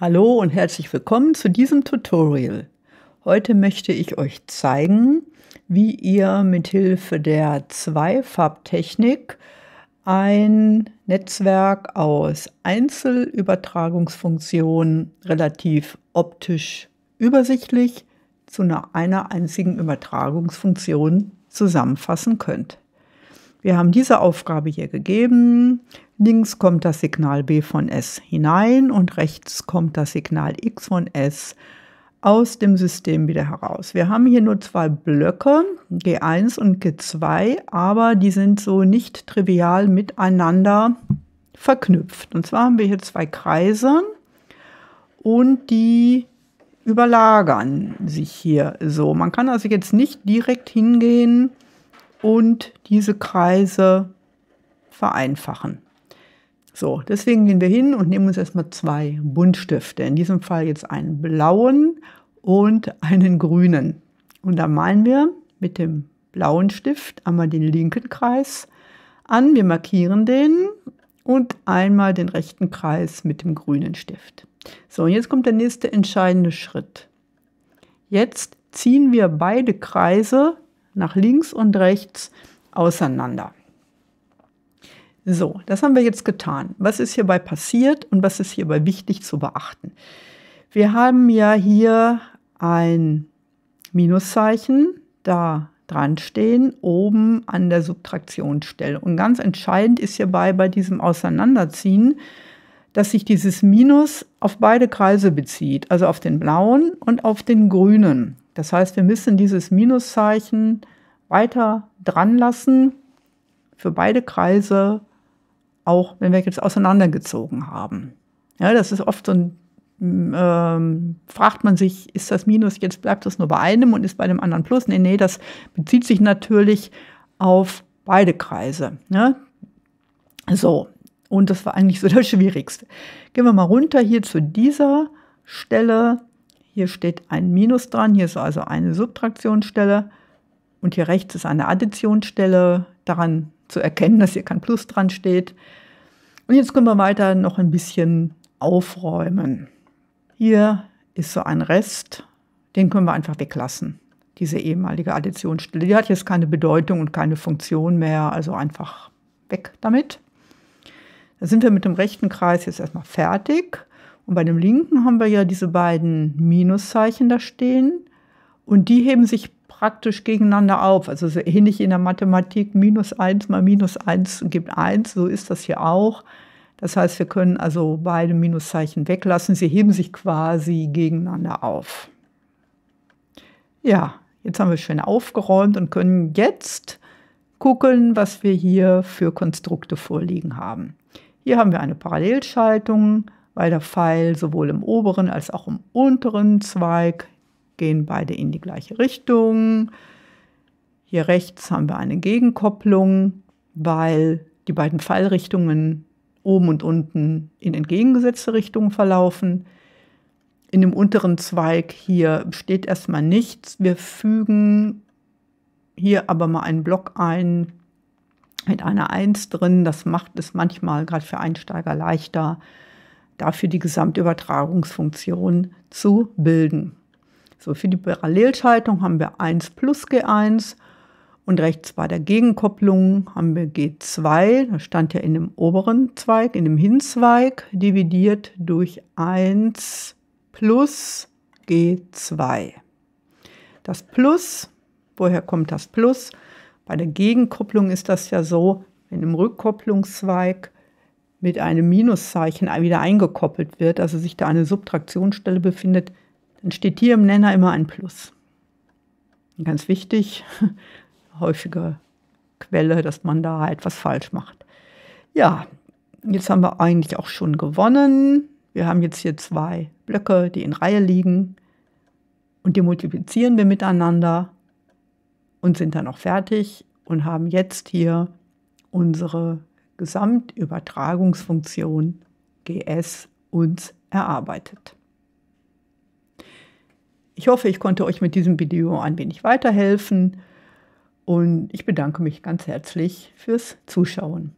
Hallo und herzlich willkommen zu diesem Tutorial. Heute möchte ich euch zeigen, wie ihr mithilfe der Zweifarbtechnik ein Netzwerk aus Einzelübertragungsfunktionen relativ optisch übersichtlich zu einer einzigen Übertragungsfunktion zusammenfassen könnt. Wir haben diese Aufgabe hier gegeben. Links kommt das Signal B von S hinein und rechts kommt das Signal X von S aus dem System wieder heraus. Wir haben hier nur zwei Blöcke, G1 und G2, aber die sind so nicht trivial miteinander verknüpft. Und zwar haben wir hier zwei Kreise und die überlagern sich hier so. Man kann also jetzt nicht direkt hingehen und diese Kreise vereinfachen. So, deswegen gehen wir hin und nehmen uns erstmal zwei Buntstifte. In diesem Fall jetzt einen blauen und einen grünen. Und da malen wir mit dem blauen Stift einmal den linken Kreis an. Wir markieren den und einmal den rechten Kreis mit dem grünen Stift. So, und jetzt kommt der nächste entscheidende Schritt. Jetzt ziehen wir beide Kreise nach links und rechts auseinander. So, das haben wir jetzt getan. Was ist hierbei passiert und was ist hierbei wichtig zu beachten? Wir haben ja hier ein Minuszeichen da dran stehen, oben an der Subtraktionsstelle. Und ganz entscheidend ist hierbei bei diesem Auseinanderziehen, dass sich dieses Minus auf beide Kreise bezieht, also auf den blauen und auf den grünen. Das heißt, wir müssen dieses Minuszeichen weiter dran lassen für beide Kreise, auch wenn wir jetzt auseinandergezogen haben. Ja, das ist oft so ein, mm, ähm, fragt man sich, ist das Minus, jetzt bleibt das nur bei einem und ist bei dem anderen Plus? Nee, nee, das bezieht sich natürlich auf beide Kreise. Ne? So, und das war eigentlich so das Schwierigste. Gehen wir mal runter hier zu dieser Stelle. Hier steht ein Minus dran, hier ist also eine Subtraktionsstelle und hier rechts ist eine Additionsstelle, daran zu erkennen, dass hier kein Plus dran steht. Und jetzt können wir weiter noch ein bisschen aufräumen. Hier ist so ein Rest, den können wir einfach weglassen, diese ehemalige Additionsstelle. Die hat jetzt keine Bedeutung und keine Funktion mehr, also einfach weg damit. Da sind wir mit dem rechten Kreis jetzt erstmal fertig. Und bei dem linken haben wir ja diese beiden Minuszeichen da stehen und die heben sich praktisch gegeneinander auf. Also so ähnlich in der Mathematik, minus 1 mal minus 1 gibt 1, so ist das hier auch. Das heißt, wir können also beide Minuszeichen weglassen. Sie heben sich quasi gegeneinander auf. Ja, jetzt haben wir schön aufgeräumt und können jetzt gucken, was wir hier für Konstrukte vorliegen haben. Hier haben wir eine Parallelschaltung, weil der Pfeil sowohl im oberen als auch im unteren Zweig gehen beide in die gleiche Richtung. Hier rechts haben wir eine Gegenkopplung, weil die beiden Pfeilrichtungen oben und unten in entgegengesetzte Richtungen verlaufen. In dem unteren Zweig hier steht erstmal nichts. Wir fügen hier aber mal einen Block ein mit einer 1 drin. Das macht es manchmal gerade für Einsteiger leichter, dafür die Gesamtübertragungsfunktion zu bilden. So, für die Parallelschaltung haben wir 1 plus G1 und rechts bei der Gegenkopplung haben wir G2, das stand ja in dem oberen Zweig, in dem Hinzweig, dividiert durch 1 plus G2. Das Plus, woher kommt das Plus? Bei der Gegenkopplung ist das ja so, wenn im Rückkopplungszweig mit einem Minuszeichen wieder eingekoppelt wird, also sich da eine Subtraktionsstelle befindet, dann steht hier im Nenner immer ein Plus. Und ganz wichtig, häufige Quelle, dass man da etwas falsch macht. Ja, jetzt haben wir eigentlich auch schon gewonnen. Wir haben jetzt hier zwei Blöcke, die in Reihe liegen und die multiplizieren wir miteinander und sind dann auch fertig und haben jetzt hier unsere Gesamtübertragungsfunktion GS uns erarbeitet. Ich hoffe, ich konnte euch mit diesem Video ein wenig weiterhelfen und ich bedanke mich ganz herzlich fürs Zuschauen.